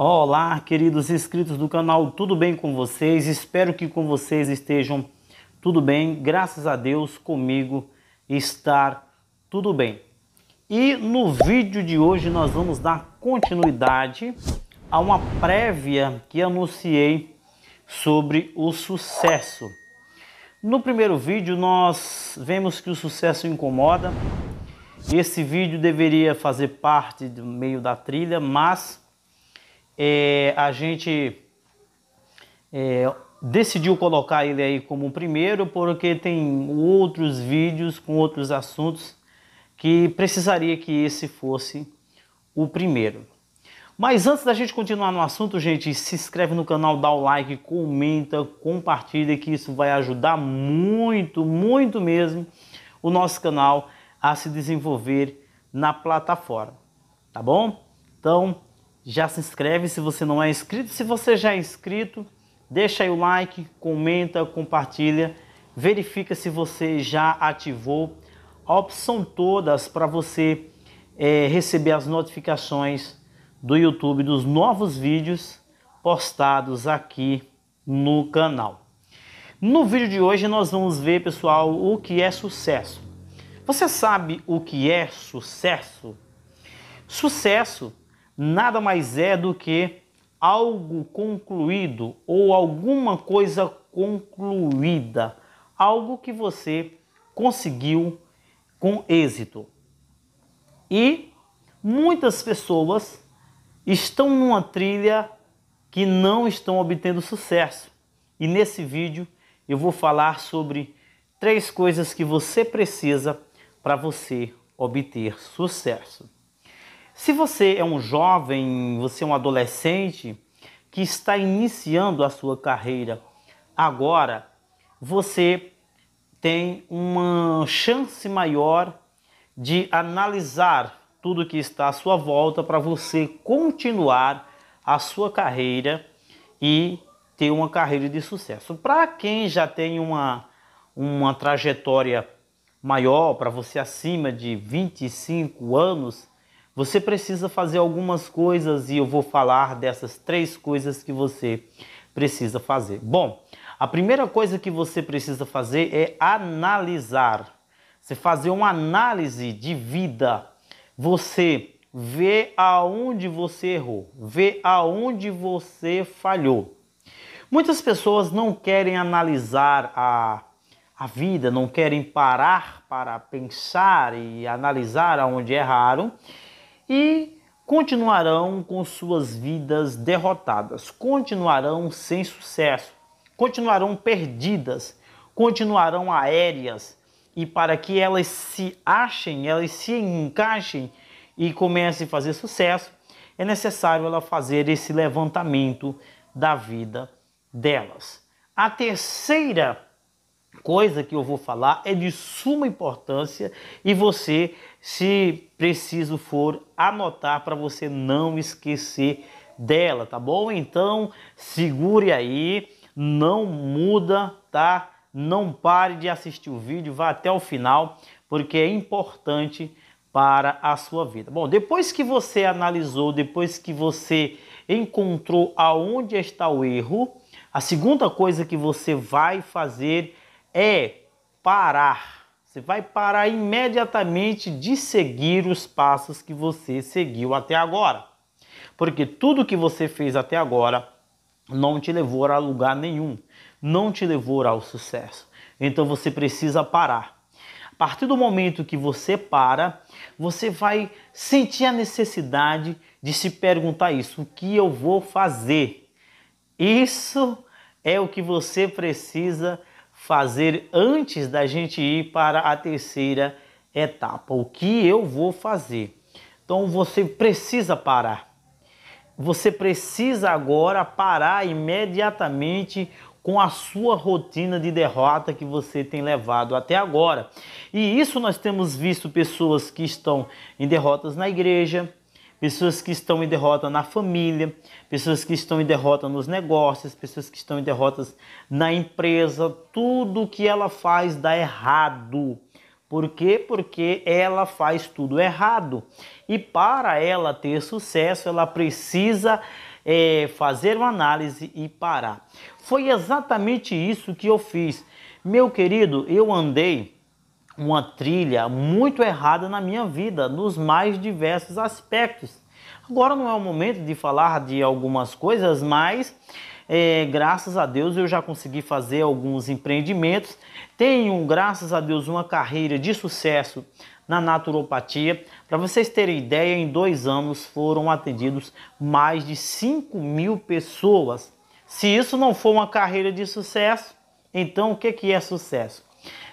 Olá, queridos inscritos do canal, tudo bem com vocês? Espero que com vocês estejam tudo bem. Graças a Deus, comigo estar tudo bem. E no vídeo de hoje nós vamos dar continuidade a uma prévia que anunciei sobre o sucesso. No primeiro vídeo nós vemos que o sucesso incomoda. Esse vídeo deveria fazer parte do meio da trilha, mas é, a gente é, decidiu colocar ele aí como o primeiro, porque tem outros vídeos com outros assuntos que precisaria que esse fosse o primeiro. Mas antes da gente continuar no assunto, gente, se inscreve no canal, dá o like, comenta, compartilha, que isso vai ajudar muito, muito mesmo o nosso canal a se desenvolver na plataforma, tá bom? Então, já se inscreve se você não é inscrito. Se você já é inscrito, deixa aí o like, comenta, compartilha, verifica se você já ativou a opção todas para você é, receber as notificações do YouTube dos novos vídeos postados aqui no canal. No vídeo de hoje nós vamos ver, pessoal, o que é sucesso. Você sabe o que é sucesso? Sucesso nada mais é do que algo concluído ou alguma coisa concluída, algo que você conseguiu com êxito. E muitas pessoas estão numa trilha que não estão obtendo sucesso. E nesse vídeo eu vou falar sobre três coisas que você precisa para você obter sucesso. Se você é um jovem, você é um adolescente que está iniciando a sua carreira agora, você tem uma chance maior de analisar tudo que está à sua volta para você continuar a sua carreira e ter uma carreira de sucesso. Para quem já tem uma, uma trajetória maior, para você acima de 25 anos, você precisa fazer algumas coisas e eu vou falar dessas três coisas que você precisa fazer. Bom, a primeira coisa que você precisa fazer é analisar. Você fazer uma análise de vida. Você vê aonde você errou, vê aonde você falhou. Muitas pessoas não querem analisar a, a vida, não querem parar para pensar e analisar aonde erraram. É e continuarão com suas vidas derrotadas, continuarão sem sucesso, continuarão perdidas, continuarão aéreas. E para que elas se achem, elas se encaixem e comecem a fazer sucesso, é necessário ela fazer esse levantamento da vida delas. A terceira coisa que eu vou falar é de suma importância e você se preciso for, anotar para você não esquecer dela, tá bom? Então, segure aí, não muda, tá? Não pare de assistir o vídeo, vá até o final, porque é importante para a sua vida. Bom, depois que você analisou, depois que você encontrou aonde está o erro, a segunda coisa que você vai fazer é parar você vai parar imediatamente de seguir os passos que você seguiu até agora. Porque tudo que você fez até agora não te levou a lugar nenhum, não te levou ao sucesso. Então você precisa parar. A partir do momento que você para, você vai sentir a necessidade de se perguntar isso: o que eu vou fazer? Isso é o que você precisa fazer antes da gente ir para a terceira etapa. O que eu vou fazer? Então você precisa parar. Você precisa agora parar imediatamente com a sua rotina de derrota que você tem levado até agora. E isso nós temos visto pessoas que estão em derrotas na igreja, pessoas que estão em derrota na família, pessoas que estão em derrota nos negócios, pessoas que estão em derrotas na empresa, tudo que ela faz dá errado. Por quê? Porque ela faz tudo errado. E para ela ter sucesso, ela precisa é, fazer uma análise e parar. Foi exatamente isso que eu fiz. Meu querido, eu andei uma trilha muito errada na minha vida, nos mais diversos aspectos. Agora não é o momento de falar de algumas coisas, mas é, graças a Deus eu já consegui fazer alguns empreendimentos. Tenho, graças a Deus, uma carreira de sucesso na naturopatia. Para vocês terem ideia, em dois anos foram atendidos mais de 5 mil pessoas. Se isso não for uma carreira de sucesso, então o que é sucesso?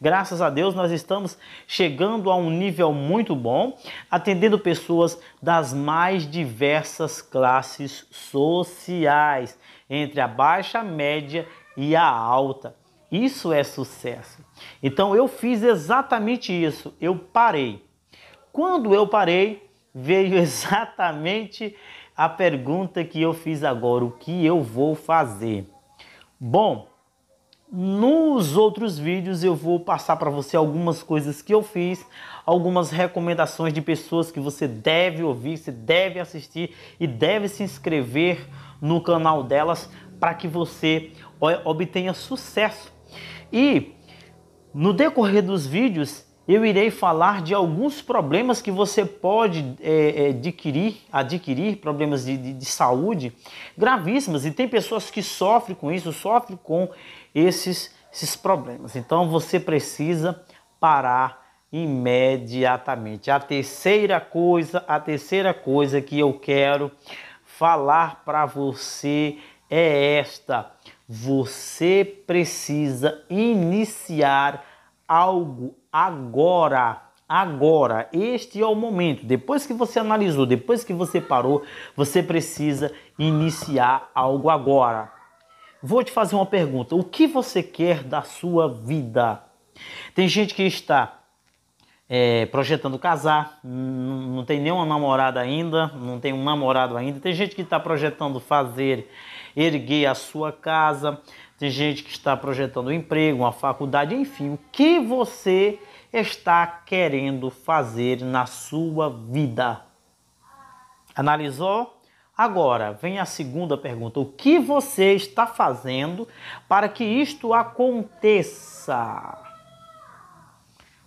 Graças a Deus, nós estamos chegando a um nível muito bom, atendendo pessoas das mais diversas classes sociais, entre a baixa, a média e a alta. Isso é sucesso. Então eu fiz exatamente isso. Eu parei. Quando eu parei, veio exatamente a pergunta que eu fiz agora: o que eu vou fazer? Bom, nos outros vídeos eu vou passar para você algumas coisas que eu fiz, algumas recomendações de pessoas que você deve ouvir, você deve assistir e deve se inscrever no canal delas para que você obtenha sucesso. E no decorrer dos vídeos eu irei falar de alguns problemas que você pode é, é adquirir, adquirir problemas de, de, de, saúde gravíssimas. E tem pessoas que sofrem com isso, sofrem com esses, esses problemas. Então você precisa parar imediatamente. A terceira coisa, a terceira coisa que eu quero falar para você é esta: você precisa iniciar algo agora. Agora, este é o momento. Depois que você analisou, depois que você parou, você precisa iniciar algo agora. Vou te fazer uma pergunta: o que você quer da sua vida? Tem gente que está é, projetando casar, não tem nenhuma namorada ainda, não tem um namorado ainda. Tem gente que está projetando fazer, erguer a sua casa. Tem gente que está projetando um emprego, uma faculdade, enfim, o que você está querendo fazer na sua vida? Analisou? Agora, vem a segunda pergunta. O que você está fazendo para que isto aconteça?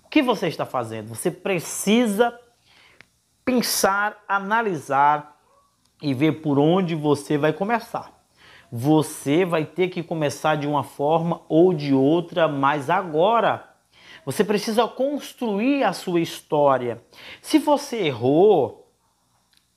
O que você está fazendo? Você precisa pensar, analisar e ver por onde você vai começar. Você vai ter que começar de uma forma ou de outra, mas agora você precisa construir a sua história. Se você errou,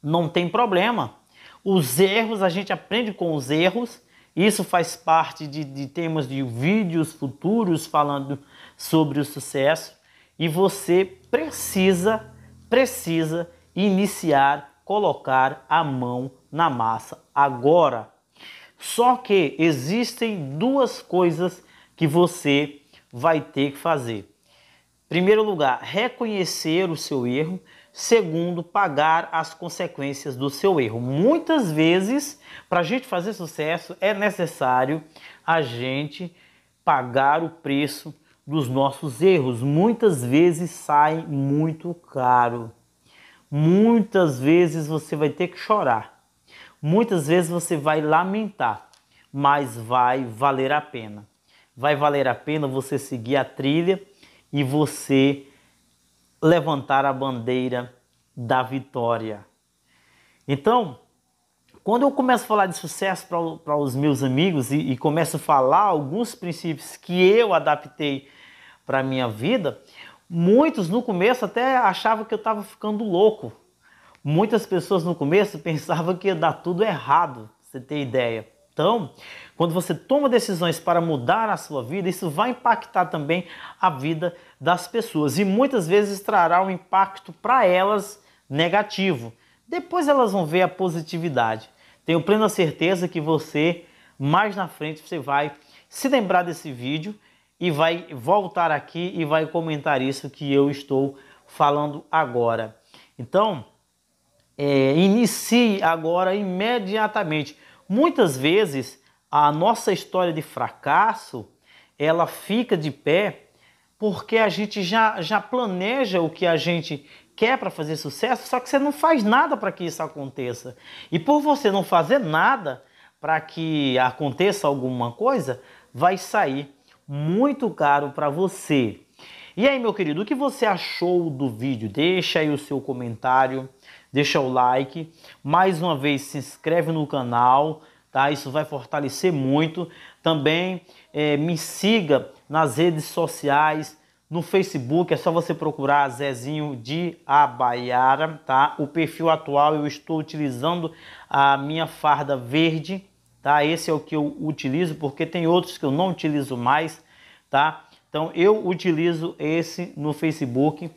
não tem problema os erros, a gente aprende com os erros. Isso faz parte de, de temas de vídeos futuros falando sobre o sucesso. E você precisa, precisa iniciar, colocar a mão na massa agora. Só que existem duas coisas que você vai ter que fazer. Em primeiro lugar, reconhecer o seu erro. Segundo, pagar as consequências do seu erro. Muitas vezes, para a gente fazer sucesso, é necessário a gente pagar o preço dos nossos erros. Muitas vezes sai muito caro. Muitas vezes você vai ter que chorar. Muitas vezes você vai lamentar, mas vai valer a pena. Vai valer a pena você seguir a trilha e você levantar a bandeira da vitória. Então, quando eu começo a falar de sucesso para os meus amigos e, e, começo a falar alguns princípios que eu adaptei para a minha vida, muitos no começo até achavam que eu estava ficando louco. Muitas pessoas no começo pensavam que ia dar tudo errado, você tem ideia. Então, quando você toma decisões para mudar a sua vida, isso vai impactar também a vida das pessoas e muitas vezes trará um impacto para elas negativo. Depois elas vão ver a positividade. Tenho plena certeza que você mais na frente você vai se lembrar desse vídeo e vai voltar aqui e vai comentar isso que eu estou falando agora. Então, é, inicie agora imediatamente Muitas vezes a nossa história de fracasso ela fica de pé porque a gente já, já planeja o que a gente quer para fazer sucesso, só que você não faz nada para que isso aconteça. E por você não fazer nada para que aconteça alguma coisa, vai sair muito caro para você. E aí, meu querido, o que você achou do vídeo? Deixa aí o seu comentário deixa o like, mais uma vez se inscreve no canal, tá? Isso vai fortalecer muito. Também é, me siga nas redes sociais, no Facebook, é só você procurar Zezinho de Abaiara, tá? O perfil atual eu estou utilizando a minha farda verde, tá? Esse é o que eu utilizo, porque tem outros que eu não utilizo mais, tá? Então eu utilizo esse no Facebook.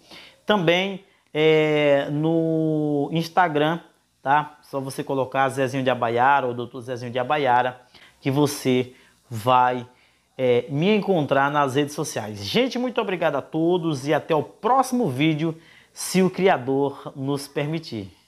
Também é, no Instagram, tá? Só você colocar Zezinho de Abaiara ou Doutor Zezinho de Abaiara, que você vai é, me encontrar nas redes sociais. Gente, muito obrigado a todos e até o próximo vídeo, se o Criador nos permitir.